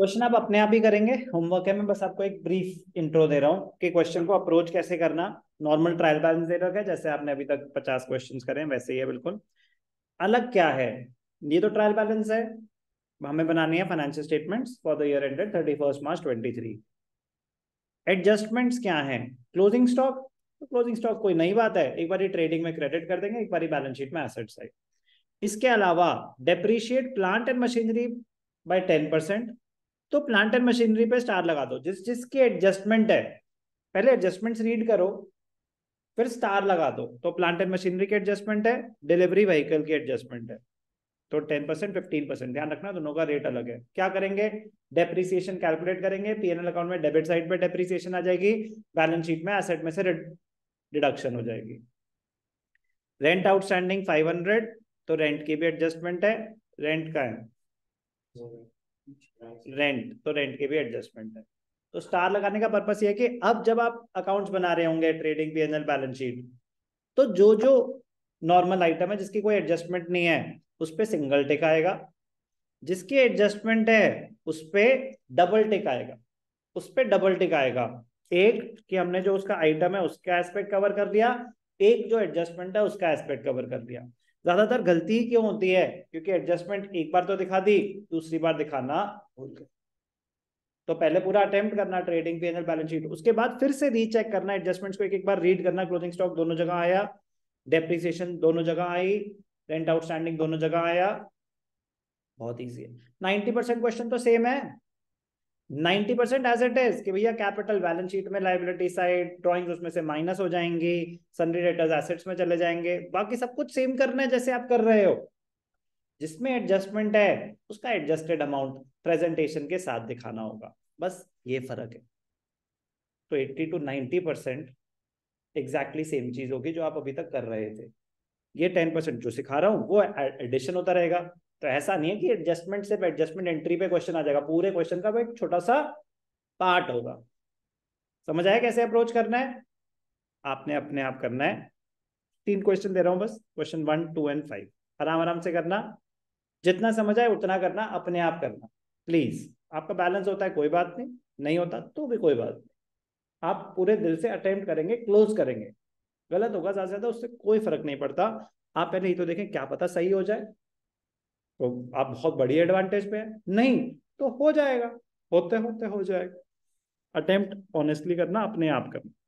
question आप अपने आप ही करेंगे होमवर्क है मैं बस आपको एक ब्रीफ इंट्रो दे रहा हूँ कि क्वेश्चन को अप्रोच कैसे करना नॉर्मल ट्रायल बैलेंस दे रखा है जैसे आपने अभी तक पचास क्वेश्चन करें वैसे ही है बिल्कुल अलग क्या है ये तो ट्रायल बैलेंस है हमें बनानी है financial statements for the year ended thirty first March twenty three adjustments क्या है क्लोजिंग स्टॉक क्लोजिंग स्टॉक कोई नई बात है एक बार ट्रेडिंग में क्रेडिट कर देंगे एक बार बैलेंस शीट में एसेट साइड इसके अलावा depreciate plant and machinery by ten percent तो प्लांट एंड मशीनरी पे स्टार लगा दो जिस जिसकी एडजस्टमेंट है पहले एडजस्टमेंट्स रीड करो फिर स्टार लगा दो तो प्लांट एंड मशीनरी के एडजस्टमेंट है डिलीवरी व्हीकल की एडजस्टमेंट है तो टेन परसेंट फिफ्टीन परसेंट ध्यान रखना दोनों का रेट अलग है क्या करेंगे डेप्रिसिएशन कैलकुलेट करेंगे पीएनएल अकाउंट में डेबिट साइड पर डेप्रिसिएशन आ जाएगी बैलेंस शीट में एसेट में से डिडक्शन हो जाएगी रेंट आउटस्टैंडिंग फाइव हंड्रेड तो रेंट की भी एडजस्टमेंट है रेंट का है रेंट तो रेंट के भी एडजस्टमेंट है तो स्टार लगाने का पर्पस ये है कि अब जब आप अकाउंट्स बना रहे होंगे ट्रेडिंग पी बैलेंस शीट तो जो जो नॉर्मल आइटम है जिसकी कोई एडजस्टमेंट नहीं है उस पर सिंगल टिक आएगा जिसकी एडजस्टमेंट है उस पर डबल टिक आएगा उस पर डबल टिक आएगा एक कि हमने जो उसका आइटम है उसका एस्पेक्ट कवर कर लिया एक जो एडजस्टमेंट है उसका एस्पेक्ट कवर कर दिया ज्यादातर गलती ही क्यों होती है क्योंकि एडजस्टमेंट एक बार तो दिखा दी दूसरी बार दिखाना भूल गए तो पहले पूरा अटेम्प्ट करना ट्रेडिंग एनल बैलेंस शीट उसके बाद फिर से रीचेक करना एडजस्टमेंट्स को एक एक बार रीड करना क्लोजिंग स्टॉक दोनों जगह आया डेप्रिसिएशन दोनों जगह आई रेंट आउटस्टैंडिंग दोनों जगह आया बहुत ईजी है नाइनटी परसेंट क्वेश्चन तो सेम है 90 परसेंट एज इट इज कि भैया कैपिटल बैलेंस शीट में लाइबिलिटी साइड ड्रॉइंग उसमें से माइनस हो जाएंगी सनरी रेटर्स एसेट्स में चले जाएंगे बाकी सब कुछ सेम करना है जैसे आप कर रहे हो जिसमें एडजस्टमेंट है उसका एडजस्टेड अमाउंट प्रेजेंटेशन के साथ दिखाना होगा बस ये फर्क है तो eighty two 90 percent exactly same चीज होगी जो आप अभी तक कर रहे थे ये टेन परसेंट जो सिखा रहा हूँ वो एडिशन होता रहेगा तो ऐसा नहीं है कि एडजस्टमेंट सिर्फ एडजस्टमेंट एंट्री पे क्वेश्चन आ जाएगा पूरे क्वेश्चन का एक छोटा सा पार्ट होगा समझ आया कैसे अप्रोच करना है आपने अपने आप करना है तीन क्वेश्चन दे रहा हूं बस question one two and five आराम आराम से करना जितना समझ आए उतना करना अपने आप करना प्लीज आपका बैलेंस होता है कोई बात नहीं नहीं होता तो भी कोई बात नहीं आप पूरे दिल से अटेम्प्ट करेंगे क्लोज करेंगे गलत होगा ज्यादा ज्यादा उससे कोई फर्क नहीं पड़ता आप पहले ही तो देखें क्या पता सही हो जाए तो आप बहुत बड़ी एडवांटेज पे हैं नहीं तो हो जाएगा होते होते हो जाएगा अटेम्प्ट ऑनेस्टली करना अपने आप करना